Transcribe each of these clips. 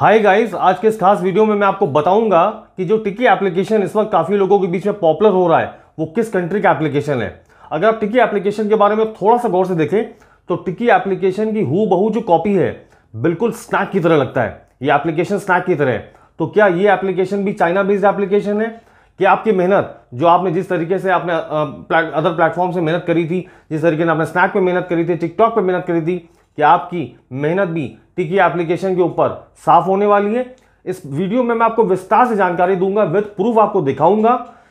hi guys आज के इस खास वीडियो में मैं आपको बताऊंगा कि जो टिकी एप्लीकेशन इस वक्त काफ़ी लोगों के बीच में पॉपुलर हो रहा है वो किस कंट्री का एप्लीकेशन है अगर आप टिकी एप्लीकेशन के बारे में थोड़ा सा गौर से देखें तो टिकी एप्लीकेशन की हु बहु जो कॉपी है बिल्कुल स्नैक की तरह लगता है ये एप्लीकेशन स्नैक की तरह है तो क्या ये एप्लीकेशन भी चाइना बेस्ड एप्लीकेशन है कि आपकी मेहनत जो आपने जिस तरीके से आपने अदर प्लेटफॉर्म से मेहनत करी थी जिस तरीके ने आपने स्नैक पर मेहनत करी थी टिकटॉक पर मेहनत करी थी कि आपकी मेहनत भी की एप्लीकेशन के ऊपर साफ होने वाली है इस वीडियो में मैं आपको विस्तार से जानकारी दूंगा विद प्रूफ आपको दिखाऊंगा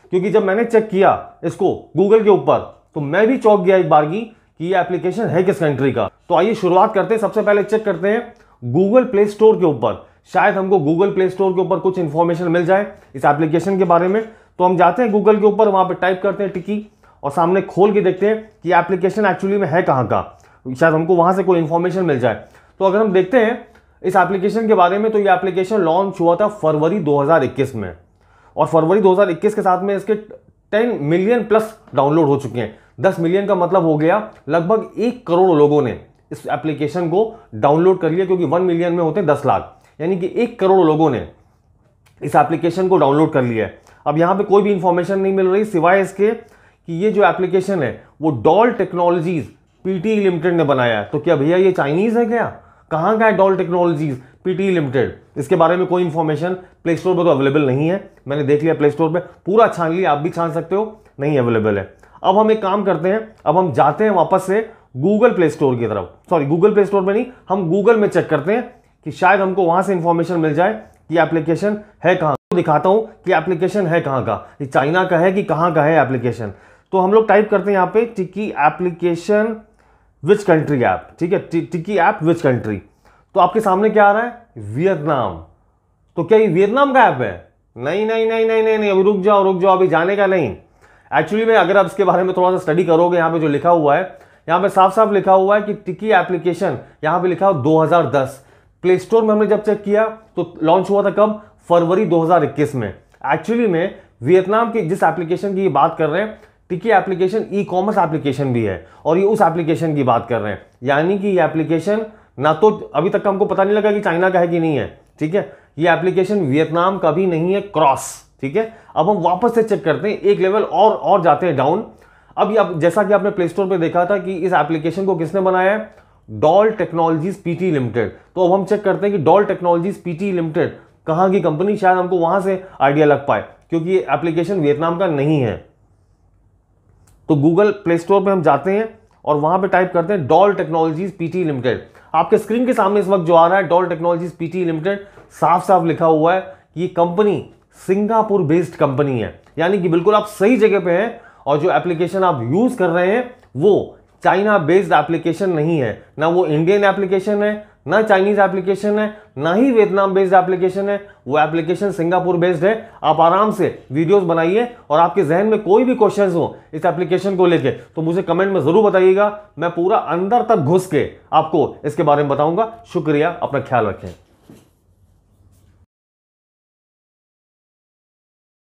क्योंकि जब मैंने चेक किया इसको गूगल के ऊपर तो मैं भी चौंक गया एक बार की कि ये एप्लीकेशन है किस कंट्री का तो आइए शुरुआत करते हैं सबसे पहले चेक करते हैं गूगल प्ले स्टोर के ऊपर शायद हमको गूगल प्ले स्टोर के ऊपर कुछ इन्फॉर्मेशन मिल जाए इस एप्लीकेशन के बारे में तो हम जाते हैं गूगल के ऊपर वहाँ पर टाइप करते हैं टिकी और सामने खोल के देखते हैं कि एप्लीकेशन एक्चुअली में है कहाँ का शायद हमको वहाँ से कोई इन्फॉर्मेशन मिल जाए तो अगर हम देखते हैं इस एप्लीकेशन के बारे में तो ये एप्लीकेशन लॉन्च हुआ था फरवरी 2021 में और फरवरी 2021 के साथ में इसके 10 मिलियन प्लस डाउनलोड हो चुके हैं 10 मिलियन का मतलब हो गया लगभग एक करोड़ लोगों ने इस एप्लीकेशन को डाउनलोड कर लिया क्योंकि वन मिलियन में होते हैं दस लाख यानी कि एक करोड़ लोगों ने इस एप्लीकेशन को डाउनलोड कर लिया है अब यहाँ पर कोई भी इंफॉर्मेशन नहीं मिल रही सिवाय इसके कि ये जो एप्लीकेशन है वो डॉल टेक्नोलॉजीज पीटी लिमिटेड ने बनाया है तो क्या भैया ये चाइनीज़ है क्या कहाँ का है डॉल टेक्नोलॉजीज पीटी लिमिटेड इसके बारे में कोई इन्फॉर्मेशन प्ले स्टोर पर तो अवेलेबल नहीं है मैंने देख लिया प्ले स्टोर पर पूरा छान लिया आप भी छान सकते हो नहीं अवेलेबल है अब हम एक काम करते हैं अब हम जाते हैं वापस से गूगल प्ले स्टोर की तरफ सॉरी गूगल प्ले स्टोर पर नहीं हम गूगल में चेक करते हैं कि शायद हमको वहाँ से इन्फॉर्मेशन मिल जाए कि एप्लीकेशन है कहाँ तो दिखाता हूँ कि एप्लीकेशन है कहाँ का ये चाइना का है कि कहाँ का है एप्लीकेशन तो हम लोग टाइप करते हैं यहाँ पे Tiki application which country app ठीक है टिकी ऐप विच कंट्री तो आपके सामने क्या आ रहा है वियतनाम तो क्या ये वियतनाम का ऐप है नहीं नहीं नहीं नहीं नहीं नहीं अभी रुक जाओ रुक जाओ अभी जाने का नहीं एक्चुअली में अगर आप इसके बारे में थोड़ा सा स्टडी करोगे यहाँ पे जो लिखा हुआ है यहाँ पे साफ साफ लिखा हुआ है कि टिकी एप्लीकेशन यहाँ पे लिखा हुआ दो प्ले स्टोर में हमने जब चेक किया तो लॉन्च हुआ था कब फरवरी 2021 में एक्चुअली में वियतनाम की जिस एप्लीकेशन की बात कर रहे हैं ठीक है एप्लीकेशन ई कॉमर्स एप्लीकेशन भी है और ये उस एप्लीकेशन की बात कर रहे हैं यानी कि ये एप्लीकेशन ना तो अभी तक हमको पता नहीं लगा कि चाइना का है कि नहीं है ठीक है ये एप्लीकेशन वियतनाम का भी नहीं है क्रॉस ठीक है अब हम वापस से चेक करते हैं एक लेवल और और जाते हैं डाउन अब आप जैसा कि आपने प्ले स्टोर पर देखा था कि इस एप्लीकेशन को किसने बनाया है डॉल टेक्नोलॉजीज पीटी लिमिटेड तो अब हम चेक करते हैं कि डॉल टेक्नोलॉजीज पीटी लिमिटेड कहाँ की कंपनी शायद हमको वहाँ से आइडिया लग पाए क्योंकि ये एप्लीकेशन वियतनाम का नहीं है तो गूगल प्ले स्टोर पर हम जाते हैं और वहां पर टाइप करते हैं डॉल टेक्नोलॉजीज पीटी लिमिटेड आपके स्क्रीन के सामने इस वक्त जो आ रहा है डॉल टेक्नोलॉजीज पीटी लिमिटेड साफ साफ लिखा हुआ है कि कंपनी सिंगापुर बेस्ड कंपनी है यानी कि बिल्कुल आप सही जगह पे हैं और जो एप्लीकेशन आप यूज़ कर रहे हैं वो चाइना बेस्ड एप्लीकेशन नहीं है ना वो इंडियन एप्लीकेशन है ना चाइनीज एप्लीकेशन है ना ही वियतनाम बेस्ड एप्लीकेशन है वो एप्लीकेशन सिंगापुर बेस्ड है आप आराम से वीडियोस बनाइए और आपके जहन में कोई भी क्वेश्चंस हो इस एप्लीकेशन को लेके तो मुझे कमेंट में ज़रूर बताइएगा मैं पूरा अंदर तक घुस के आपको इसके बारे में बताऊंगा शुक्रिया अपना ख्याल रखें